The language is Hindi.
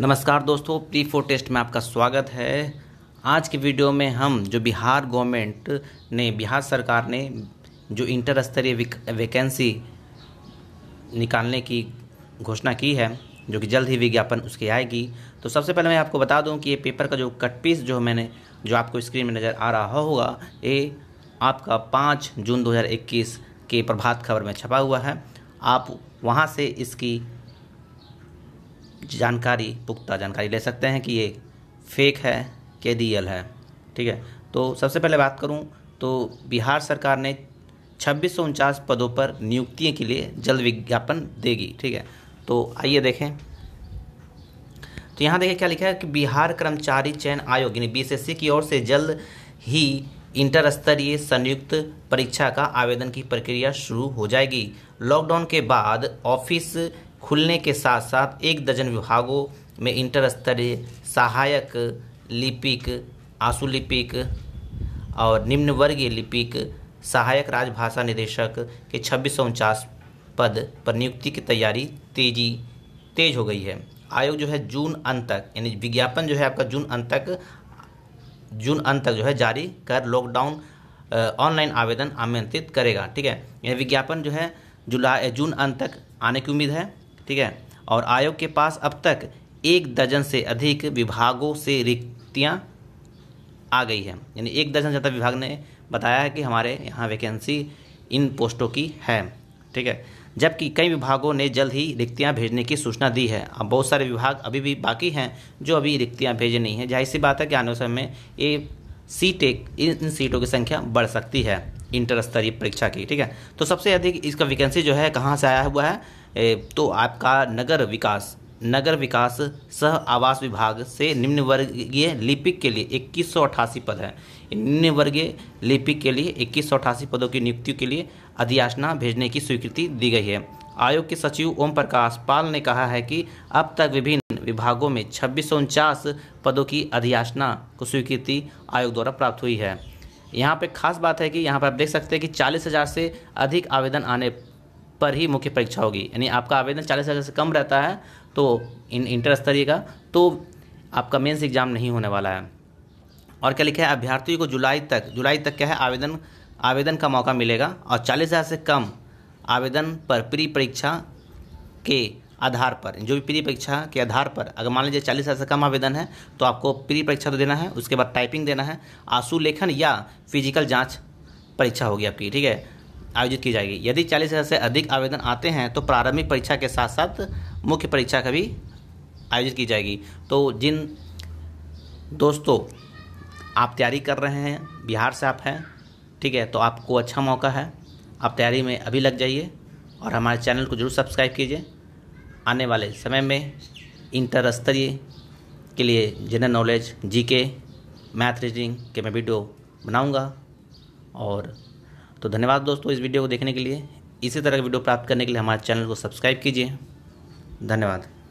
नमस्कार दोस्तों प्री फोर टेस्ट में आपका स्वागत है आज के वीडियो में हम जो बिहार गवर्नमेंट ने बिहार सरकार ने जो इंटर स्तरीय वैकेंसी निकालने की घोषणा की है जो कि जल्द ही विज्ञापन उसकी आएगी तो सबसे पहले मैं आपको बता दूं कि ये पेपर का जो कट पीस जो मैंने जो आपको स्क्रीन में नज़र आ रहा होगा ये आपका पाँच जून दो के प्रभात खबर में छपा हुआ है आप वहाँ से इसकी जानकारी पुख्ता जानकारी ले सकते हैं कि ये फेक है के है ठीक है तो सबसे पहले बात करूँ तो बिहार सरकार ने छब्बीस पदों पर नियुक्तियों के लिए जल्द विज्ञापन देगी ठीक है तो आइए देखें तो यहाँ देखिए क्या लिखा है कि बिहार कर्मचारी चयन आयोग यानी बीएसएससी की ओर से जल्द ही इंटर स्तरीय संयुक्त परीक्षा का आवेदन की प्रक्रिया शुरू हो जाएगी लॉकडाउन के बाद ऑफिस खुलने के साथ साथ एक दर्जन विभागों में इंटर स्तरीय सहायक लिपिक आंसू लिपिक और निम्न वर्गीय लिपिक सहायक राजभाषा निदेशक के छब्बीस सौ उनचास पद पर नियुक्ति की तैयारी तेजी तेज हो गई है आयोग जो है जून अंत तक यानी विज्ञापन जो है आपका जून अंत तक जून अंत तक जो है जारी कर लॉकडाउन ऑनलाइन आवेदन आमंत्रित करेगा ठीक है यानी विज्ञापन जो है जुलाई जून अंत तक आने की उम्मीद है ठीक है और आयोग के पास अब तक एक दर्जन से अधिक विभागों से रिक्तियाँ आ गई है यानी एक दर्जन ज़्यादा विभाग ने बताया है कि हमारे यहाँ वैकेंसी इन पोस्टों की है ठीक है जबकि कई विभागों ने जल्द ही रिक्तियां भेजने की सूचना दी है अब बहुत सारे विभाग अभी भी बाकी हैं जो अभी रिक्तियां भेजे नहीं हैं जाहिर सी बात है कि आने समय में ये सीटें इन सीटों की संख्या बढ़ सकती है इंटर स्तरीय परीक्षा की ठीक है तो सबसे अधिक इसका वैकेंसी जो है कहाँ से आया हुआ है ए, तो आपका नगर विकास नगर विकास सह आवास विभाग से निम्न वर्गीय लिपिक के लिए इक्कीस पद हैं निम्न वर्गीय लिपिक के लिए इक्कीस पदों की नियुक्ति के लिए अधियाचना भेजने की स्वीकृति दी गई है आयोग के सचिव ओम प्रकाश पाल ने कहा है कि अब तक विभिन्न विभागों में छब्बीस पदों की अधियाचना को स्वीकृति आयोग द्वारा प्राप्त हुई है यहाँ पे खास बात है कि यहाँ पर आप देख सकते हैं कि चालीस हज़ार से अधिक आवेदन आने पर ही मुख्य परीक्षा होगी यानी आपका आवेदन चालीस हज़ार से कम रहता है तो इन इंटर स्तरीय का तो आपका मेंस एग्ज़ाम नहीं होने वाला है और क्या लिखा है अभ्यर्थियों को जुलाई तक जुलाई तक क्या है आवेदन आवेदन का मौका मिलेगा और चालीस हज़ार से कम आवेदन पर प्री परीक्षा के आधार पर जो भी प्री परीक्षा के आधार पर अगर मान लीजिए चालीस हज़ार से कम आवेदन है तो आपको प्री परीक्षा तो देना है उसके बाद टाइपिंग देना है आंसू लेखन या फिजिकल जाँच परीक्षा होगी आपकी ठीक है आयोजित की जाएगी यदि चालीस हज़ार से अधिक आवेदन आते हैं तो प्रारंभिक परीक्षा के साथ साथ मुख्य परीक्षा का भी आयोजित की जाएगी तो जिन दोस्तों आप तैयारी कर रहे हैं बिहार से आप हैं ठीक है तो आपको अच्छा मौका है आप तैयारी में अभी लग जाइए और हमारे चैनल को जरूर सब्सक्राइब कीजिए आने वाले समय में इंटर स्तरीय के लिए general knowledge GK math reasoning के मैं वीडियो बनाऊंगा और तो धन्यवाद दोस्तों इस वीडियो को देखने के लिए इसी तरह का वीडियो प्राप्त करने के लिए हमारे चैनल को सब्सक्राइब कीजिए धन्यवाद